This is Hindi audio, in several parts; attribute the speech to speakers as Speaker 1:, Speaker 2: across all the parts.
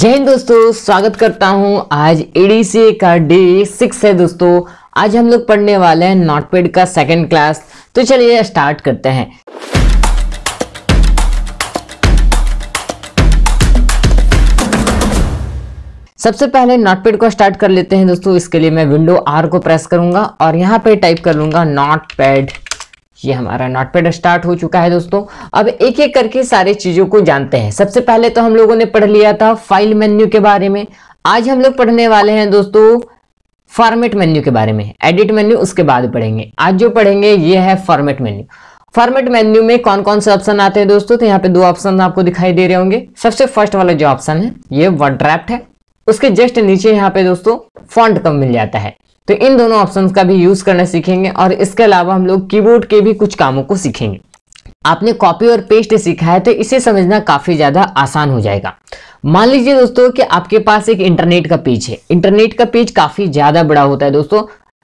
Speaker 1: जय हिंद दोस्तों स्वागत करता हूं आज एडीसी का डे सिक्स है दोस्तों आज हम लोग पढ़ने वाले हैं नोटपेड का सेकंड क्लास तो चलिए स्टार्ट करते हैं सबसे पहले नोटपेड को स्टार्ट कर लेते हैं दोस्तों इसके लिए मैं विंडो आर को प्रेस करूंगा और यहां पे टाइप कर लूंगा नोटपैड ये हमारा नोटपैड स्टार्ट हो चुका है दोस्तों अब एक एक करके सारे चीज़ों को जानते हैं सबसे पहले तो हम लोगों ने पढ़ लिया था फाइल मेन्यू के बारे में आज हम लोग पढ़ने वाले हैं दोस्तों फॉर्मेट मेन्यू के बारे में एडिट मेन्यू उसके बाद पढ़ेंगे आज जो पढ़ेंगे ये है फॉर्मेट मेन्यू फॉर्मेट मेन्यू में कौन कौन से ऑप्शन आते हैं दोस्तों तो यहाँ पे दो ऑप्शन आपको दिखाई दे रहे होंगे सबसे फर्स्ट वाला जो ऑप्शन है ये वर्ड ड्राफ्ट है उसके जस्ट नीचे यहाँ पे दोस्तों फॉन्ट कम तो मिल जाता है तो इन दोनों ऑप्शन का भी यूज करना सीखेंगे और इसके अलावा हम लोग कीबोर्ड के भी कुछ कामों को सीखेंगे आपने कॉपी और पेस्ट सीखा है तो इसे समझना काफी ज्यादा आसान हो जाएगा मान लीजिए दोस्तों कि आपके पास एक इंटरनेट का पेज है इंटरनेट का पेज काफी ज्यादा बड़ा होता है दोस्तों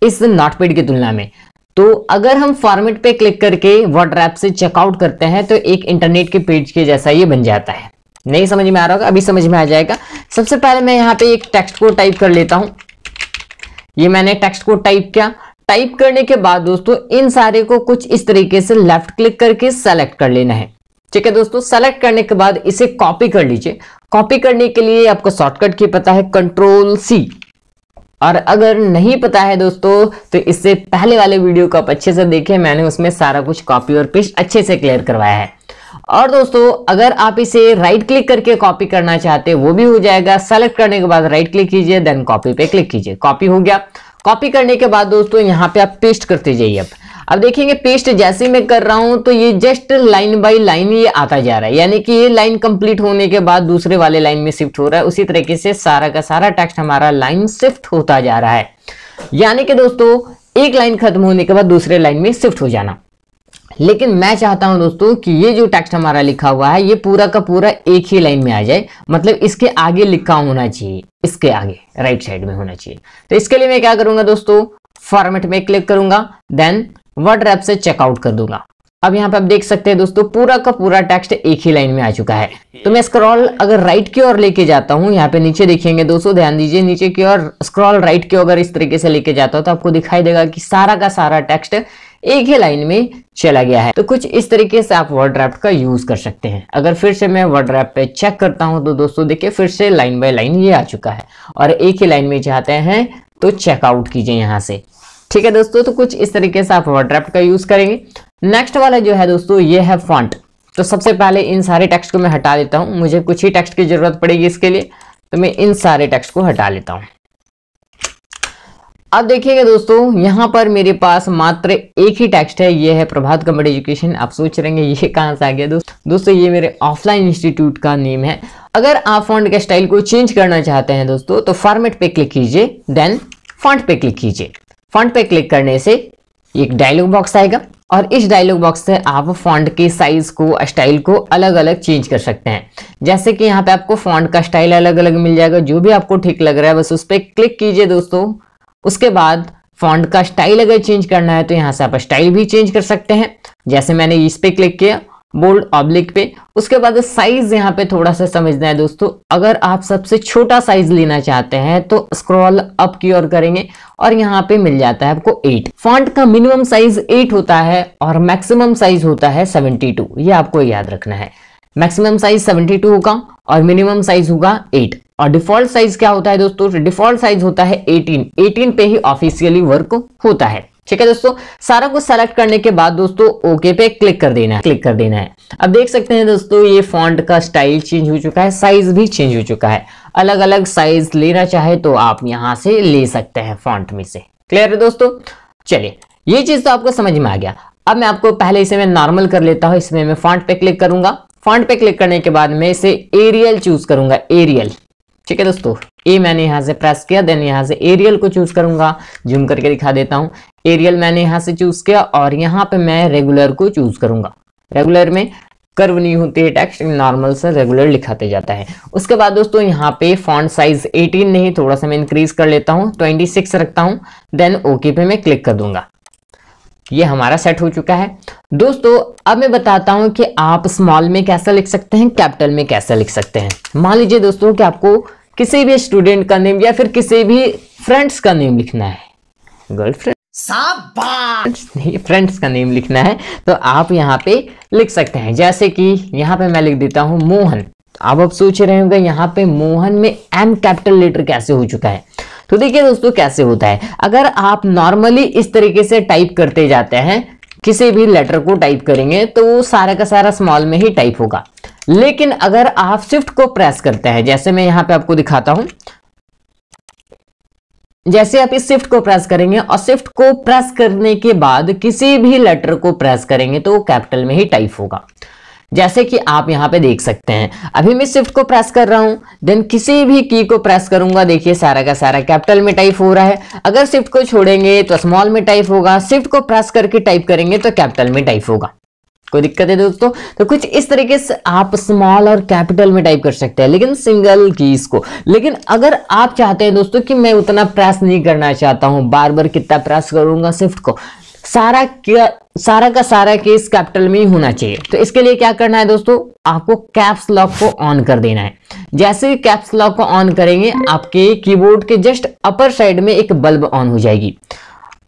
Speaker 1: इस नोटपेड की तुलना में तो अगर हम फॉर्मेट पे क्लिक करके व्हाट्सएप से चेकआउट करते हैं तो एक इंटरनेट के पेज के जैसा ये बन जाता है नहीं समझ में आ रहा होगा अभी समझ में आ जाएगा सबसे पहले मैं यहाँ पे एक टेक्स्ट को टाइप कर लेता हूँ ये मैंने टेक्स्ट को टाइप किया टाइप करने के बाद दोस्तों इन सारे को कुछ इस तरीके से लेफ्ट क्लिक करके सेलेक्ट कर लेना है ठीक है दोस्तों सेलेक्ट करने के बाद इसे कॉपी कर लीजिए कॉपी करने के लिए आपको शॉर्टकट की पता है कंट्रोल सी और अगर नहीं पता है दोस्तों तो इससे पहले वाले वीडियो को आप अच्छे से देखें मैंने उसमें सारा कुछ कॉपी और पेस्ट अच्छे से क्लियर करवाया है और दोस्तों अगर आप इसे राइट क्लिक करके कॉपी करना चाहते वो भी हो जाएगा सेलेक्ट करने के बाद राइट क्लिक कीजिए देन कॉपी पे क्लिक कीजिए कॉपी हो गया कॉपी करने के बाद दोस्तों यहाँ पे आप पेस्ट करते जाइए अब अब देखेंगे पेस्ट जैसे मैं कर रहा हूं तो ये जस्ट लाइन बाय लाइन ये आता जा रहा है यानी कि ये लाइन कंप्लीट होने के बाद दूसरे वाले लाइन में शिफ्ट हो रहा है उसी तरीके से सारा का सारा टेक्स्ट हमारा लाइन शिफ्ट होता जा रहा है यानी कि दोस्तों एक लाइन खत्म होने के बाद दूसरे लाइन में शिफ्ट हो जाना लेकिन मैं चाहता हूं दोस्तों कि ये जो टेक्स्ट हमारा लिखा हुआ है ये पूरा का पूरा एक ही लाइन में आ जाए मतलब इसके आगे लिखा होना चाहिए इसके आगे राइट साइड में होना चाहिए तो इसके लिए मैं क्या करूंगा दोस्तों फॉर्मेट में क्लिक करूंगा देन वर्ड रैप से चेकआउट कर दूंगा अब यहाँ पे आप देख सकते हैं दोस्तों पूरा का पूरा टेक्स्ट एक ही लाइन में आ चुका है तो मैं स्क्रॉल अगर राइट की ओर लेके जाता हूँ यहाँ पे नीचे देखेंगे दोस्तों ध्यान दीजिए नीचे की ओर स्क्रॉल राइट की ओर अगर इस तरीके से लेके जाता हूं तो आपको दिखाई देगा कि सारा का सारा टेक्स्ट एक ही लाइन में चला गया है तो कुछ इस तरीके से आप वर्ड ड्राफ्ट का यूज कर सकते हैं अगर फिर से मैं वर्ड ड्राफ्ट पे चेक करता हूं तो दोस्तों देखिए फिर से लाइन बाय लाइन ये आ चुका है और एक ही लाइन में चाहते हैं तो चेकआउट कीजिए यहाँ से ठीक है दोस्तों तो कुछ इस तरीके से आप वर्ड ड्राफ्ट का यूज करेंगे नेक्स्ट वाला जो है दोस्तों ये है फॉन्ट तो सबसे पहले इन सारे टेक्स्ट को मैं हटा देता हूँ मुझे कुछ ही टेक्स्ट की जरूरत पड़ेगी इसके लिए तो मैं इन सारे टेक्स्ट को हटा लेता हूँ अब देखिएगा दोस्तों यहाँ पर मेरे पास मात्र एक ही टेक्स्ट है ये है प्रभात कम्बड एजुकेशन आप सोच रहे हैं ये कहाँ से आ गया दोस्त दोस्तों ये मेरे ऑफलाइन इंस्टीट्यूट का नेम है अगर आप फॉन्ट के स्टाइल को चेंज करना चाहते हैं दोस्तों तो फॉर्मेट पे क्लिक कीजिए देन फॉन्ट पे क्लिक कीजिए फॉन्ट पे क्लिक करने से एक डायलॉग बॉक्स आएगा और इस डायलॉग बॉक्स से आप फॉन्ट के साइज को स्टाइल को अलग अलग चेंज कर सकते हैं जैसे कि यहाँ पे आपको फॉन्ट का स्टाइल अलग अलग मिल जाएगा जो भी आपको ठीक लग रहा है बस उस पर क्लिक कीजिए दोस्तों उसके बाद फॉन्ट का स्टाइल अगर चेंज करना है तो यहाँ से आप स्टाइल भी चेंज कर सकते हैं जैसे मैंने इस पे क्लिक किया बोल्ड ऑब्लिक पे उसके बाद साइज यहाँ पे थोड़ा सा समझना है दोस्तों अगर आप सबसे छोटा साइज लेना चाहते हैं तो स्क्रॉल अप की ओर करेंगे और यहाँ पे मिल जाता है आपको एट फॉन्ट का मिनिमम साइज एट होता है और मैक्सिमम साइज होता है टू ये आपको याद रखना है मैक्सिमम साइज टू होगा और मिनिमम साइज होगा एट और डिफॉल्ट साइज क्या होता है दोस्तों डिफॉल्ट साइज होता है 18 18 पे ही ऑफिशियली वर्क होता है ठीक है दोस्तों सारा कुछ सेलेक्ट करने के बाद दोस्तों ओके पे क्लिक कर देना है क्लिक कर देना है अब देख सकते हैं दोस्तों ये फॉन्ट का स्टाइल चेंज हो चुका है साइज भी चेंज हो चुका है अलग अलग साइज लेना चाहे तो आप यहां से ले सकते हैं फॉन्ट में से क्लियर है दोस्तों चलिए ये चीज तो आपको समझ में आ गया अब मैं आपको पहले इसे मैं नॉर्मल कर लेता हूं इसमें मैं फॉन्ट पे क्लिक करूंगा फॉन्ट पे क्लिक करने के बाद मैं इसे एरियल चूज करूंगा एरियल ठीक है दोस्तों ए मैंने यहाँ से प्रेस किया देन यहां से एरियल को चूज करूंगा जूम करके दिखा देता हूँ एरियल मैंने यहां से चूज किया और यहाँ पे मैं रेगुलर को चूज करूंगा रेगुलर में कर्व नहीं होती है टेक्स्ट नॉर्मल से रेगुलर लिखाते जाता है उसके बाद दोस्तों यहाँ पे फॉन्ट साइज 18 नहीं थोड़ा सा मैं इंक्रीज कर लेता हूँ 26 रखता हूँ देन ओके पे मैं क्लिक कर दूंगा ये हमारा सेट हो चुका है दोस्तों अब मैं बताता हूँ कि आप स्मॉल में कैसा लिख सकते हैं कैपिटल में कैसा लिख सकते हैं मान लीजिए दोस्तों कि आपको किसी भी स्टूडेंट का नेम या फिर किसी भी फ्रेंड्स का नेम लिखना है गर्लफ्रेंड नहीं फ्रेंड्स का नेम लिखना है तो आप यहाँ पे लिख सकते हैं जैसे कि यहाँ पे मैं लिख देता हूँ मोहन तो आप अब सोच रहे होंगे यहाँ पे मोहन में एम कैपिटल लेटर कैसे हो चुका है तो देखिए दोस्तों कैसे होता है अगर आप नॉर्मली इस तरीके से टाइप करते जाते हैं किसी भी लेटर को टाइप करेंगे तो वो सारा का सारा स्मॉल में ही टाइप होगा लेकिन अगर आप शिफ्ट को प्रेस करते हैं जैसे मैं यहां पे आपको दिखाता हूं जैसे आप इस शिफ्ट को प्रेस करेंगे और शिफ्ट को प्रेस करने के बाद किसी भी लेटर को प्रेस करेंगे तो वो कैपिटल में ही टाइप होगा जैसे कि आप यहां पे देख सकते हैं अभी मैं शिफ्ट को प्रेस कर रहा हूं देन किसी भी की को प्रेस करूंगा देखिए सारा का सारा कैपिटल में टाइप हो रहा है अगर शिफ्ट को छोड़ेंगे तो स्मॉल में टाइप होगा शिफ्ट को प्रेस करके टाइप करेंगे तो कैपिटल में टाइप होगा कोई दिक्कत है दोस्तों तो कुछ इस तरीके से आप स्मॉल और कैपिटल में टाइप कर सकते हैं लेकिन सिंगल कीज को लेकिन अगर आप चाहते हैं दोस्तों कि मैं उतना प्रेस नहीं करना चाहता हूं बार बार कितना प्रेस करूंगा स्विफ्ट को सारा क्या सारा का सारा केस कैपिटल में ही होना चाहिए तो इसके लिए क्या करना है दोस्तों आपको कैप्स लॉक को ऑन कर देना है जैसे ही कैप्स लॉक को ऑन करेंगे आपके कीबोर्ड के जस्ट अपर साइड में एक बल्ब ऑन हो जाएगी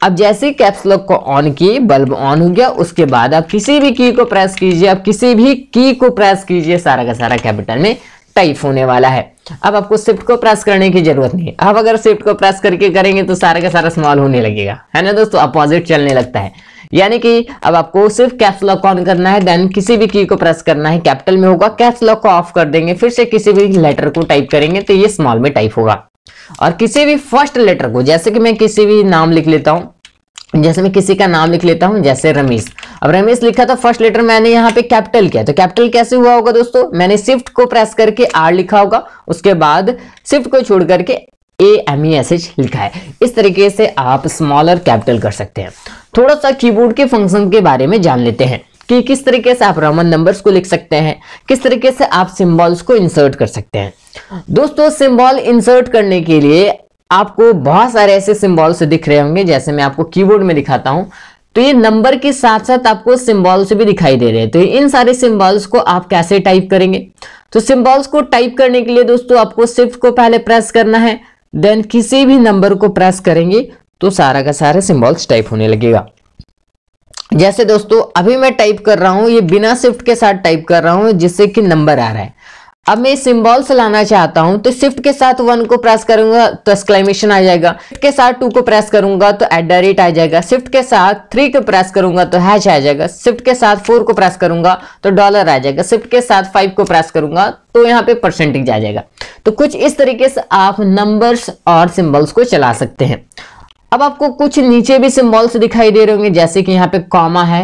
Speaker 1: अब जैसे कैप्स लॉक को ऑन किए बल्ब ऑन हो गया उसके बाद आप किसी भी की को प्रेस कीजिए आप किसी भी की को प्रेस कीजिए सारा का सारा कैपिटल में टाइप होने वाला है अब आपको शिफ्ट को प्रेस करने की जरूरत नहीं है अब अगर शिफ्ट को प्रेस करके करेंगे तो सारा का सारा स्मॉल होने लगेगा है ना दोस्तों अपोजिट चलने लगता है यानी कि अब आपको सिर्फ कैप्स लॉक ऑन करना है देन किसी भी की को प्रेस करना है कैपिटल में होगा कैप्स लॉक को ऑफ कर देंगे फिर से किसी भी लेटर को टाइप करेंगे तो ये स्मॉल में टाइप होगा और किसी भी फर्स्ट लेटर को जैसे कि मैं किसी भी नाम लिख लेता हूं जैसे मैं किसी का नाम लिख लेता हूं जैसे रमेश अब रमेश लिखा था फर्स्ट लेटर मैंने यहाँ पे कैपिटल किया तो कैपिटल कैसे हुआ होगा दोस्तों मैंने शिफ्ट को प्रेस करके आर लिखा होगा उसके बाद शिफ्ट को छोड़ करके A M E S H लिखा है इस तरीके से आप स्मॉलर कैपिटल कर सकते हैं थोड़ा सा कीबोर्ड के फंक्शन के बारे में जान लेते हैं कि किस तरीके से आप रमन नंबर्स को लिख सकते हैं किस तरीके से आप सिम्बॉल्स को इंसर्ट कर सकते हैं दोस्तों सिम्बॉल इंसर्ट करने के लिए आपको बहुत सारे ऐसे सिम्बॉल्स दिख रहे होंगे जैसे मैं आपको कीबोर्ड में दिखाता हूं तो ये नंबर के साथ साथ आपको सिम्बॉल्स भी दिखाई दे रहे हैं तो इन सारे सिंबल्स को आप कैसे टाइप करेंगे तो सिंबल्स को टाइप करने के लिए दोस्तों आपको शिफ्ट को पहले प्रेस करना है देन किसी भी नंबर को प्रेस करेंगे तो सारा का सारा सिंबल्स टाइप होने लगेगा जैसे दोस्तों अभी मैं टाइप कर रहा हूँ ये बिना शिफ्ट के साथ टाइप कर रहा हूँ जिससे कि नंबर आ रहा है अब मैं सिम्बॉल्स लाना चाहता हूं तो शिफ्ट के साथ वन को प्रेस करूंगा तो एक्सक्लाइमेशन आ जाएगा शिफ्ट के साथ टू को प्रेस करूंगा तो एट द रेट आ जाएगा शिफ्ट के साथ थ्री को प्रेस करूंगा तो हैच आ जाएगा शिफ्ट के साथ फोर को प्रेस करूंगा तो डॉलर आ जाएगा शिफ्ट के साथ फाइव को प्रेस करूंगा तो यहाँ पे परसेंटेज आ जाएगा तो कुछ इस तरीके से आप नंबर्स और सिम्बल्स को चला सकते हैं अब आपको कुछ नीचे भी सिंबल्स दिखाई दे रहे होंगे जैसे कि यहाँ पे कॉमा है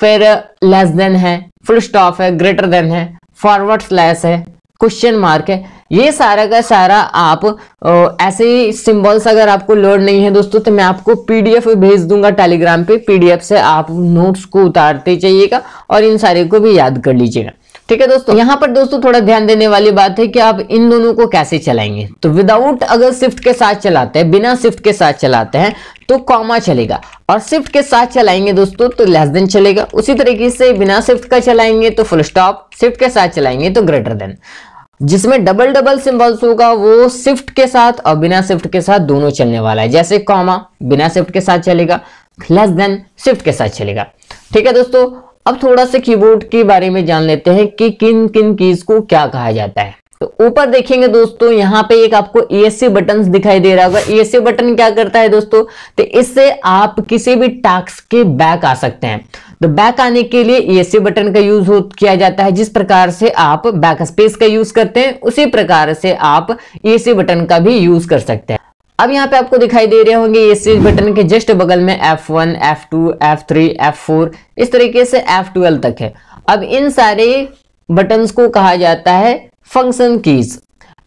Speaker 1: फिर लेस uh, देन है फुल स्टॉप है ग्रेटर देन है फॉरवर्ड स्लैश है क्वेश्चन मार्क है ये सारा का सारा आप uh, ऐसे ही सिंबल्स अगर आपको लोड नहीं है दोस्तों तो मैं आपको पीडीएफ भेज दूंगा टेलीग्राम पे पीडीएफ से आप नोट्स को उतारते जाइएगा और इन सारे को भी याद कर लीजिएगा ठीक है दोस्तों यहाँ पर दोस्तों थोड़ा ध्यान देने वाली बात है कि आप इन दोनों को कैसे चलाएंगे तो विदाउट अगर शिफ्ट के साथ चलाते हैं बिना शिफ्ट के साथ चलाते हैं तो कॉमा चलेगा और शिफ्ट के साथ चलाएंगे दोस्तों तो लेस देन चलेगा उसी तरीके से बिना शिफ्ट का चलाएंगे तो फुल स्टॉप शिफ्ट के साथ चलाएंगे तो ग्रेटर देन जिसमें डबल डबल सिंबल्स होगा वो शिफ्ट के साथ और बिना शिफ्ट के साथ दोनों चलने वाला है जैसे कॉमा बिना शिफ्ट के साथ चलेगा लेस देन शिफ्ट के साथ चलेगा ठीक है दोस्तों अब थोड़ा सा कीबोर्ड के की बारे में जान लेते हैं कि किन किन कीज को क्या कहा जाता है तो ऊपर देखेंगे दोस्तों यहाँ पे एक आपको ई बटन दिखाई दे रहा होगा ई बटन क्या करता है दोस्तों तो इससे आप किसी भी टास्क के बैक आ सकते हैं तो बैक आने के लिए ई बटन का यूज हो किया जाता है जिस प्रकार से आप बैक स्पेस का यूज करते हैं उसी प्रकार से आप ई बटन का भी यूज कर सकते हैं अब यहाँ पे आपको दिखाई दे रहे होंगे ये स्विच बटन के जस्ट बगल में F1, F2, F3, F4 इस तरीके से F12 तक है अब इन सारे बटन्स को कहा जाता है फंक्शन कीज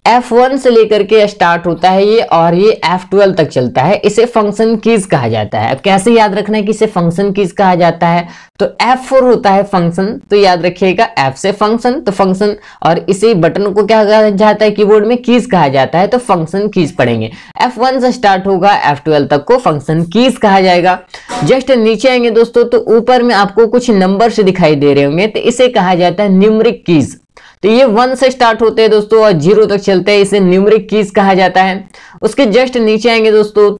Speaker 1: F1 से लेकर के स्टार्ट होता है ये और ये F12 तक चलता है इसे फंक्शन कीज कहा जाता है अब कैसे याद रखना है कि इसे फंक्शन कीज कहा जाता है तो F4 होता है फंक्शन तो याद रखिएगा F से फंक्शन तो फंक्शन और इसे बटन को क्या कहा जाता है कीबोर्ड में कीज कहा जाता है तो फंक्शन कीज पढ़ेंगे F1 से स्टार्ट होगा F12 तक को फंक्शन कीज कहा जाएगा जस्ट नीचे आएंगे दोस्तों तो ऊपर में आपको कुछ नंबर दिखाई दे रहे होंगे तो इसे कहा जाता है न्यूमरिक कीज तो ये वन से स्टार्ट होते हैं दोस्तों और जीरो तक चलते हैं इसे न्यूमरिक कीज कहा जाता है उसके जस्ट नीचे आएंगे दोस्तों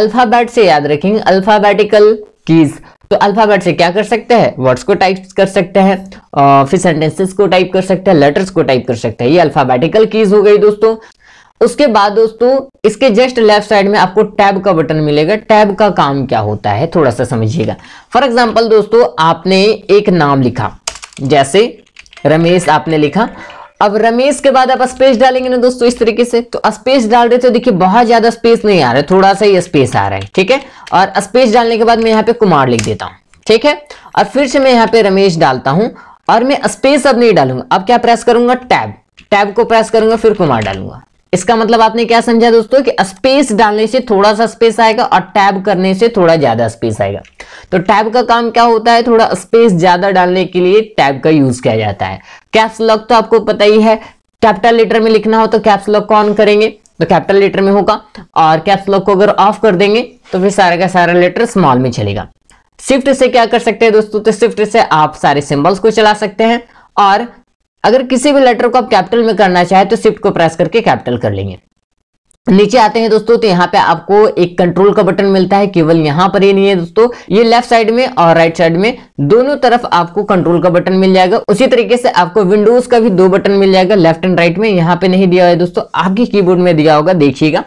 Speaker 1: अल्फाबेट से याद रखेंगे अल्फाबेटिकल कीज तो अल्फाबेट से क्या कर सकते हैं वर्ड्स को टाइप कर सकते हैं फिर सेंटेंसेस को टाइप कर सकते हैं लेटर्स को टाइप कर सकते हैं ये अल्फाबेटिकल कीज हो गई दोस्तों उसके बाद दोस्तों इसके जस्ट लेफ्ट साइड में आपको टैब का बटन मिलेगा टैब का काम क्या होता है थोड़ा सा समझिएगा फॉर एग्जाम्पल दोस्तों आपने एक नाम लिखा जैसे रमेश आपने लिखा अब रमेश के बाद आप स्पेस डालेंगे ना दोस्तों इस तरीके से तो स्पेस डाल रहे थे देखिए बहुत ज्यादा स्पेस नहीं आ रहा है थोड़ा सा ही स्पेस आ रहा है ठीक है और स्पेस डालने के बाद मैं यहाँ पे कुमार लिख देता हूँ ठीक है और फिर से मैं यहाँ पे रमेश डालता हूँ और मैं स्पेस अब नहीं डालूंगा अब क्या प्रेस करूंगा टैब टैब को प्रेस करूंगा फिर कुमार डालूंगा इसका मतलब आपने क्या समझा दोस्तों कि स्पेस डालने से थोड़ा सा स्पेस आएगा और टैब करने से थोड़ा ज्यादा स्पेस आएगा तो टैब का काम क्या होता है थोड़ा स्पेस ज्यादा डालने के लिए टैब का यूज किया जाता है कैप्स लॉक तो आपको पता ही है कैपिटल लेटर में लिखना हो तो कैप्स लॉक कौन करेंगे तो कैपिटल लेटर में होगा और कैप्स लॉक को अगर ऑफ कर देंगे तो फिर सारा का सारा लेटर स्मॉल में चलेगा स्विफ्ट से क्या कर सकते हैं दोस्तों तो स्विफ्ट से आप सारे सिंबल्स को चला सकते हैं और अगर किसी भी लेटर को आप कैपिटल में करना चाहे तो शिफ्ट को प्रेस करके कैपिटल कर लेंगे नीचे आते हैं दोस्तों तो यहाँ पे आपको एक कंट्रोल का बटन मिलता है केवल यहाँ पर ही नहीं है दोस्तों ये लेफ्ट साइड में और राइट साइड में दोनों तरफ आपको कंट्रोल का बटन मिल जाएगा उसी तरीके से आपको विंडोज का भी दो बटन मिल जाएगा लेफ्ट एंड राइट में यहाँ पे नहीं दिया हुआ है दोस्तों आपके कीबोर्ड में दिया होगा देखिएगा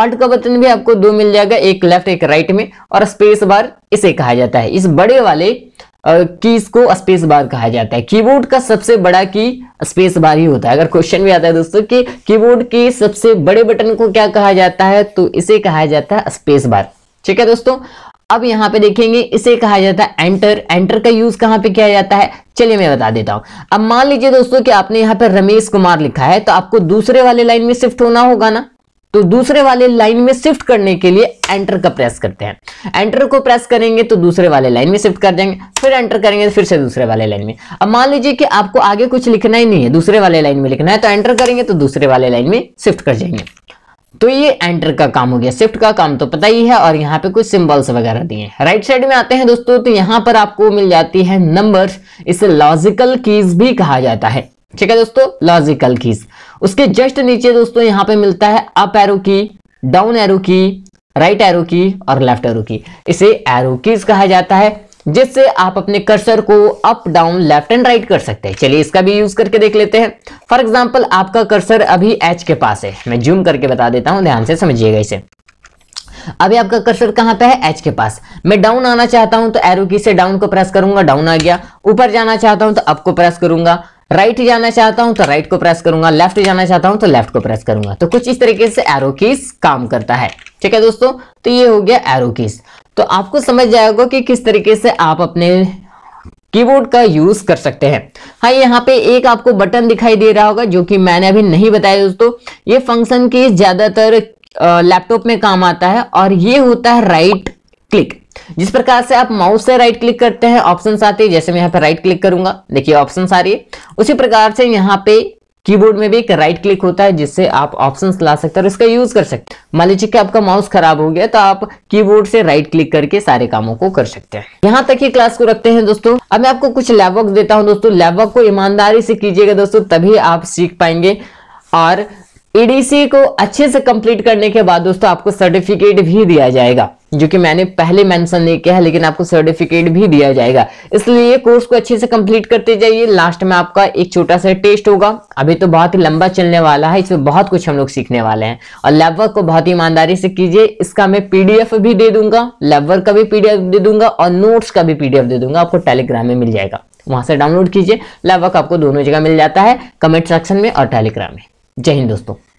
Speaker 1: ऑल्ट का बटन भी आपको दो मिल जाएगा एक लेफ्ट एक राइट में और स्पेस बार इसे कहा जाता है इस बड़े वाले की इसको स्पेस बार कहा जाता है कीबोर्ड का सबसे बड़ा की स्पेस बार ही होता है अगर क्वेश्चन भी आता है दोस्तों कि कीबोर्ड के सबसे बड़े बटन को क्या कहा जाता है तो इसे कहा जाता है स्पेस बार ठीक है दोस्तों अब यहां पे देखेंगे इसे कहा जाता है एंटर एंटर का यूज कहाँ पे किया जाता है चलिए मैं बता देता हूं अब मान लीजिए दोस्तों कि आपने यहाँ पर रमेश कुमार लिखा है तो आपको दूसरे वाले लाइन में शिफ्ट होना होगा ना तो दूसरे वाले लाइन में शिफ्ट करने के लिए एंटर का प्रेस करते हैं एंटर को प्रेस करेंगे तो दूसरे वाले लाइन में शिफ्ट कर जाएंगे फिर एंटर करेंगे तो फिर से दूसरे वाले लाइन में अब मान लीजिए कि आपको आगे कुछ लिखना ही नहीं है दूसरे वाले लाइन में लिखना है तो एंटर करेंगे तो दूसरे वाले लाइन में शिफ्ट कर जाएंगे तो ये एंटर का काम हो गया शिफ्ट का काम तो पता ही है और यहाँ पे कुछ सिंबल्स वगैरह दिए हैं राइट साइड में आते हैं दोस्तों तो यहाँ पर आपको मिल जाती है नंबर्स इसे लॉजिकल कीज भी कहा जाता है ठीक है दोस्तों लॉजिकल कीज उसके जस्ट नीचे दोस्तों यहां पे मिलता है अप एरो की डाउन एरो की राइट एरो की और लेफ्ट एरो की इसे एरो कीज कहा जाता है जिससे आप अपने कर्सर को up down left and right कर सकते हैं चलिए इसका भी यूज करके देख लेते हैं फॉर एग्जाम्पल आपका कर्सर अभी एच के पास है मैं जूम करके बता देता हूं ध्यान से समझिएगा इसे अभी आपका कर्सर कहां पे है एच के पास मैं डाउन आना चाहता हूं तो एरो की से डाउन को प्रेस करूंगा डाउन आ गया ऊपर जाना चाहता हूं तो अप को प्रेस करूंगा राइट जाना चाहता हूं तो राइट को प्रेस करूंगा लेफ्ट जाना चाहता हूं तो लेफ्ट को प्रेस करूंगा तो कुछ इस तरीके से एरो कीज काम करता है ठीक है दोस्तों तो ये हो गया एरो कीज तो आपको समझ जाएगा कि किस तरीके से आप अपने कीबोर्ड का यूज कर सकते हैं हाँ यहाँ पे एक आपको बटन दिखाई दे रहा होगा जो कि मैंने अभी नहीं बताया दोस्तों ये फंक्शन की ज्यादातर लैपटॉप में काम आता है और ये होता है राइट क्लिक जिस प्रकार से आप माउस से राइट क्लिक करते हैं ऑप्शन आते हैं जैसे मैं यहाँ पे राइट क्लिक करूंगा देखिए ऑप्शन आ रही है उसी प्रकार से यहाँ पे कीबोर्ड में भी एक राइट क्लिक होता है जिससे आप ऑप्शंस ला सकते हैं और इसका यूज कर सकते हैं मान लीजिए कि आपका माउस खराब हो गया तो आप कीबोर्ड से राइट क्लिक करके सारे कामों को कर सकते हैं यहाँ तक ही क्लास को रखते हैं दोस्तों अब मैं आपको कुछ लैबवर्क देता हूँ दोस्तों लैबवर्क को ईमानदारी से कीजिएगा दोस्तों तभी आप सीख पाएंगे और ईडीसी e को अच्छे से कंप्लीट करने के बाद दोस्तों आपको सर्टिफिकेट भी दिया जाएगा जो कि मैंने पहले मेंशन नहीं किया है लेकिन आपको सर्टिफिकेट भी दिया जाएगा इसलिए कोर्स को अच्छे से कंप्लीट करते जाइए लास्ट में आपका एक छोटा सा टेस्ट होगा अभी तो बहुत ही लंबा चलने वाला है इसमें बहुत कुछ हम लोग सीखने वाले हैं और लेबवर्क को बहुत ईमानदारी से कीजिए इसका मैं पीडीएफ भी दे दूंगा लेबवर्क का भी पीडीएफ दे दूंगा और नोट्स का भी पीडीएफ दे दूंगा आपको टेलीग्राम में मिल जाएगा वहां से डाउनलोड कीजिए लेबवर्क आपको दोनों जगह मिल जाता है कमेंट सेक्शन में और टेलीग्राम में जय हिंद दोस्तों